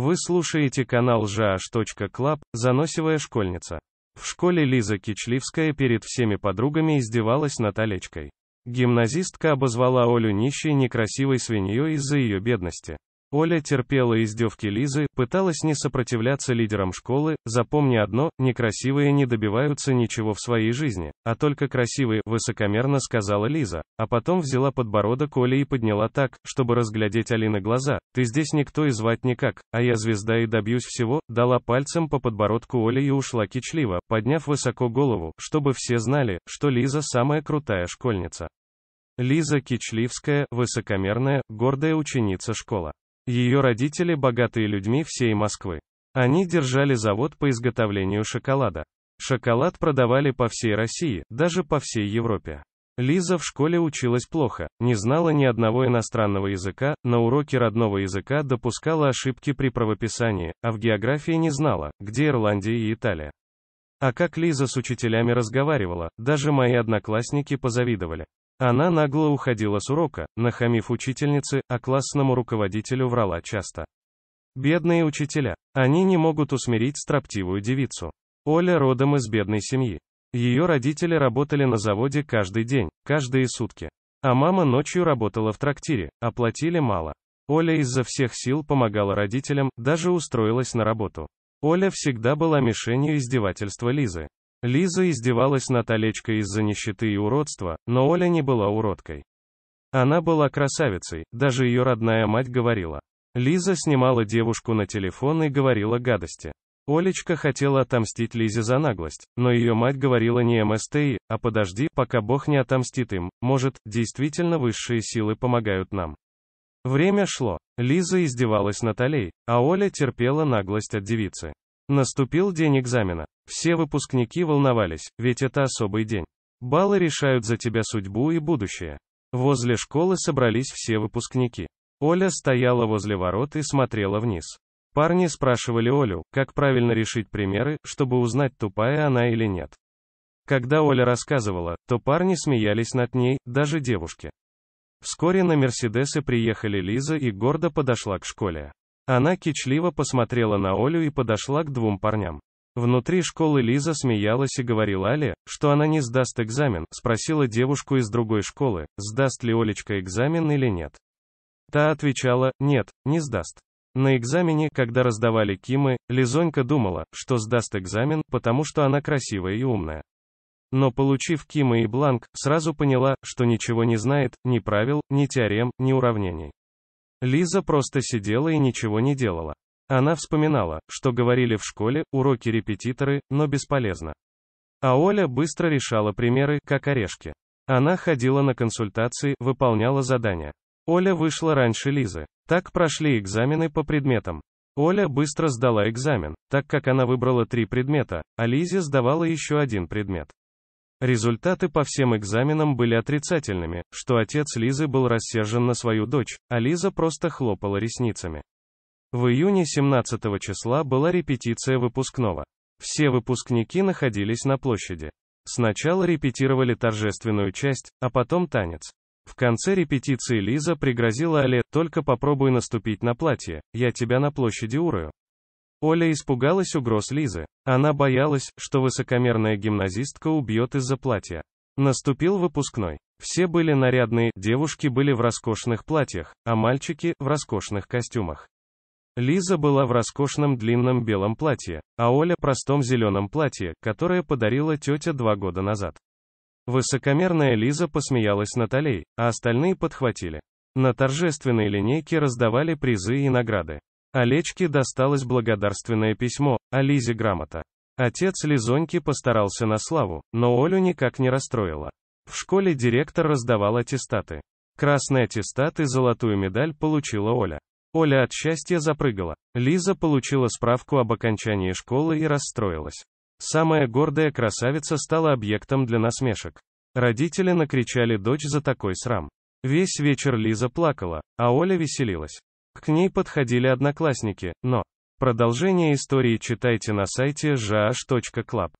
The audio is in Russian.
Вы слушаете канал жаш.клаб, Заносивая школьница. В школе Лиза Кичливская перед всеми подругами издевалась над Олечкой. Гимназистка обозвала Олю нищей некрасивой свиньей из-за ее бедности. Оля терпела издевки Лизы, пыталась не сопротивляться лидерам школы, запомни одно, некрасивые не добиваются ничего в своей жизни, а только красивые, высокомерно сказала Лиза, а потом взяла подбородок Оли и подняла так, чтобы разглядеть Алины глаза, ты здесь никто и звать никак, а я звезда и добьюсь всего, дала пальцем по подбородку Оли и ушла кичливо, подняв высоко голову, чтобы все знали, что Лиза самая крутая школьница. Лиза Кичливская, высокомерная, гордая ученица школа. Ее родители богатые людьми всей Москвы. Они держали завод по изготовлению шоколада. Шоколад продавали по всей России, даже по всей Европе. Лиза в школе училась плохо, не знала ни одного иностранного языка, на уроке родного языка допускала ошибки при правописании, а в географии не знала, где Ирландия и Италия. А как Лиза с учителями разговаривала, даже мои одноклассники позавидовали. Она нагло уходила с урока, нахамив учительнице, а классному руководителю врала часто. Бедные учителя. Они не могут усмирить строптивую девицу. Оля родом из бедной семьи. Ее родители работали на заводе каждый день, каждые сутки. А мама ночью работала в трактире, оплатили а мало. Оля из-за всех сил помогала родителям, даже устроилась на работу. Оля всегда была мишенью издевательства Лизы. Лиза издевалась над Олечкой из-за нищеты и уродства, но Оля не была уродкой. Она была красавицей, даже ее родная мать говорила. Лиза снимала девушку на телефон и говорила гадости. Олечка хотела отомстить Лизе за наглость, но ее мать говорила не МСТИ, а подожди, пока Бог не отомстит им, может, действительно высшие силы помогают нам. Время шло. Лиза издевалась Натальей, а Оля терпела наглость от девицы. Наступил день экзамена. Все выпускники волновались, ведь это особый день. Баллы решают за тебя судьбу и будущее. Возле школы собрались все выпускники. Оля стояла возле ворот и смотрела вниз. Парни спрашивали Олю, как правильно решить примеры, чтобы узнать, тупая она или нет. Когда Оля рассказывала, то парни смеялись над ней, даже девушки. Вскоре на Мерседесы приехали Лиза и гордо подошла к школе. Она кичливо посмотрела на Олю и подошла к двум парням. Внутри школы Лиза смеялась и говорила Але, что она не сдаст экзамен, спросила девушку из другой школы, сдаст ли Олечка экзамен или нет. Та отвечала, нет, не сдаст. На экзамене, когда раздавали Кимы, Лизонька думала, что сдаст экзамен, потому что она красивая и умная. Но получив Кимы и бланк, сразу поняла, что ничего не знает, ни правил, ни теорем, ни уравнений. Лиза просто сидела и ничего не делала. Она вспоминала, что говорили в школе, уроки репетиторы, но бесполезно. А Оля быстро решала примеры, как орешки. Она ходила на консультации, выполняла задания. Оля вышла раньше Лизы. Так прошли экзамены по предметам. Оля быстро сдала экзамен, так как она выбрала три предмета, а Лизе сдавала еще один предмет. Результаты по всем экзаменам были отрицательными, что отец Лизы был рассержен на свою дочь, а Лиза просто хлопала ресницами. В июне 17 числа была репетиция выпускного. Все выпускники находились на площади. Сначала репетировали торжественную часть, а потом танец. В конце репетиции Лиза пригрозила Оле, только попробуй наступить на платье, я тебя на площади урою. Оля испугалась угроз Лизы. Она боялась, что высокомерная гимназистка убьет из-за платья. Наступил выпускной. Все были нарядные, девушки были в роскошных платьях, а мальчики – в роскошных костюмах. Лиза была в роскошном длинном белом платье, а Оля – простом зеленом платье, которое подарила тетя два года назад. Высокомерная Лиза посмеялась над а остальные подхватили. На торжественной линейке раздавали призы и награды. Олечке досталось благодарственное письмо, а Лизе грамота. Отец Лизоньки постарался на славу, но Олю никак не расстроило. В школе директор раздавал аттестаты. Красный аттестат и золотую медаль получила Оля. Оля от счастья запрыгала. Лиза получила справку об окончании школы и расстроилась. Самая гордая красавица стала объектом для насмешек. Родители накричали дочь за такой срам. Весь вечер Лиза плакала, а Оля веселилась. К ней подходили одноклассники, но... Продолжение истории читайте на сайте жаш.клаб.